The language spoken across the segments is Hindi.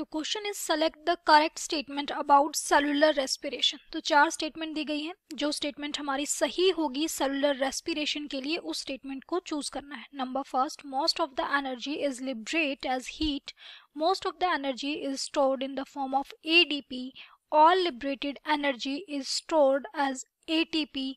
the question is select the correct statement about cellular respiration तो चार स्टेटमेंट दी गई हैं जो स्टेटमेंट हमारी सही होगी सेलुलर रेस्पिरेशन के लिए उस स्टेटमेंट को चूज करना है number first most of the energy is liberate as heat most of the energy is stored in the form of liberated energy is energy as A T P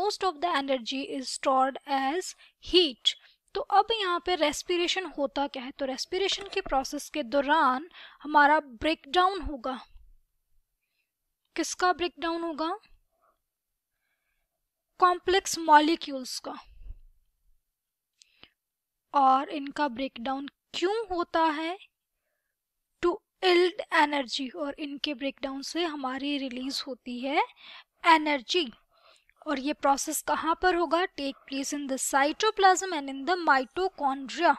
most of the energy is stored as heat तो अब यहाँ पे रेस्पिरेशन होता क्या है तो रेस्पिरेशन के प्रोसेस के दौरान हमारा ब्रेकडाउन होगा किसका ब्रेकडाउन होगा कॉम्प्लेक्स मॉलिक्यूल्स का और इनका ब्रेकडाउन क्यों होता है टू इल्ड एनर्जी और इनके ब्रेकडाउन से हमारी रिलीज होती है एनर्जी और ये प्रोसेस कहाँ पर होगा take place in the cytoplasm and in the mitochondria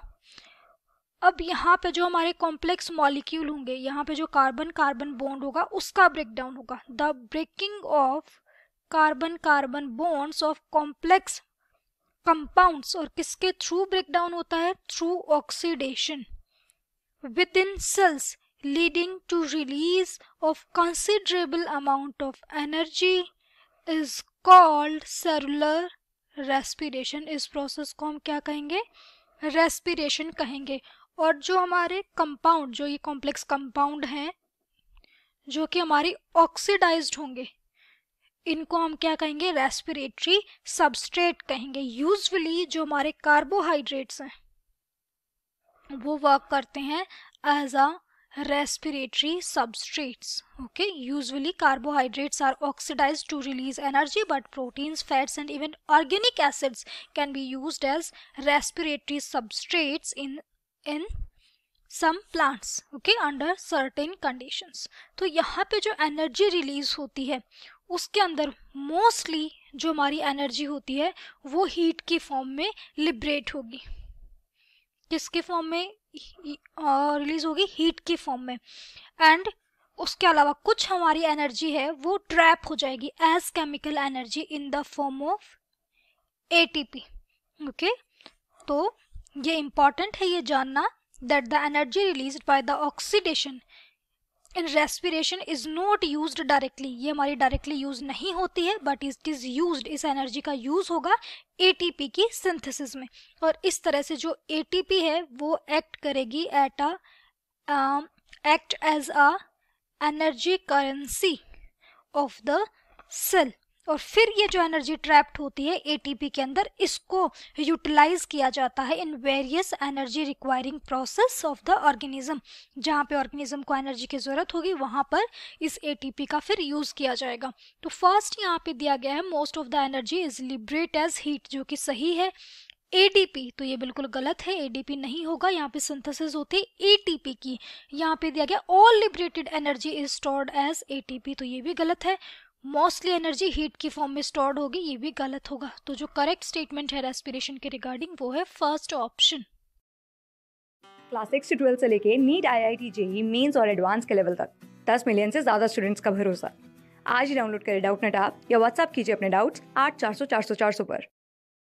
अब यहाँ पे जो हमारे कॉम्प्लेक्स मॉलिक्यूल होंगे यहाँ पे जो कार्बन कार्बन बॉन्ड होगा उसका ब्रेकडाउन होगा the breaking of carbon carbon bonds of complex compounds और किसके थ्रू ब्रेकडाउन होता है through oxidation within cells leading to release of considerable amount of energy is called cellular respiration इस प्रोसेस को हम क्या कहेंगे रेस्पिरेशन कहेंगे और जो हमारे कंपाउंड जो ये कॉम्प्लेक्स कंपाउंड हैं जो कि हमारी ऑक्सीडाइज्ड होंगे इनको हम क्या कहेंगे रेस्पिरेटरी सबस्ट्रेट कहेंगे यूजली जो हमारे कार्बोहाइड्रेट्स हैं वो वर्क करते हैं as a respiratory substrates okay usually carbohydrates are oxidize to release energy but proteins fats and even organic acids can be use as respiratory substrates in in some plants okay under certain conditions तो यहाँ पर जो एनर्जी रिलीज होती है उसके अंदर मोस्टली जो हमारी एनर्जी होती है वो हीट की फॉर्म में लिब्रेट होगी किसके फॉर्म में रिलीज uh, होगी हीट के फॉर्म में एंड उसके अलावा कुछ हमारी एनर्जी है वो ट्रैप हो जाएगी as chemical energy in the form of ATP okay तो ये इम्पॉर्टेंट है ये जानना that the energy release by the oxidation in respiration is not use directly ये हमारी डायरेक्टली यूज नहीं होती है बट इट इज यूज इस एनर्जी का यूज होगा ए की सिंथेसिस में और इस तरह से जो ए है वो एक्ट करेगी at a act as a energy currency of the cell और फिर ये जो एनर्जी ट्रैप्ड होती है एटीपी के अंदर इसको यूटिलाइज किया जाता है in various energy requiring process of the organism जहाँ पे ऑर्गेनिज्म को एनर्जी की ज़रूरत होगी वहाँ पर इस एटीपी का फिर यूज़ किया जाएगा तो फर्स्ट यहाँ पे दिया गया है most of the energy is liberate as heat जो कि सही है एडीपी तो ये बिल्कुल गलत है एडीपी नहीं होगा यहाँ पे सिंथेसिस होती है एटीपी की यहाँ पे दिया गया all liberated energy is stored as A तो ये भी गलत है मोस्टली एनर्जी हीट की फॉर्म में स्टोर्ड होगी ये भी गलत होगा तो जो करेक्ट स्टेटमेंट है रेस्पिरेशन के रिगार्डिंग वो है फर्स्ट ऑप्शन क्लास सिक्स से ट्वेल्थ से लेके NEET I I T JEE Mains और एडवांस के लेवल तक दस मिलियन से ज्यादा स्टूडेंट्स का भरोसा आज ही डाउनलोड करें डाउट नेट आप या व्हाट्सअप कीजिए अपने डाउट्स आठ चार सौ चार सौ चार सौ पर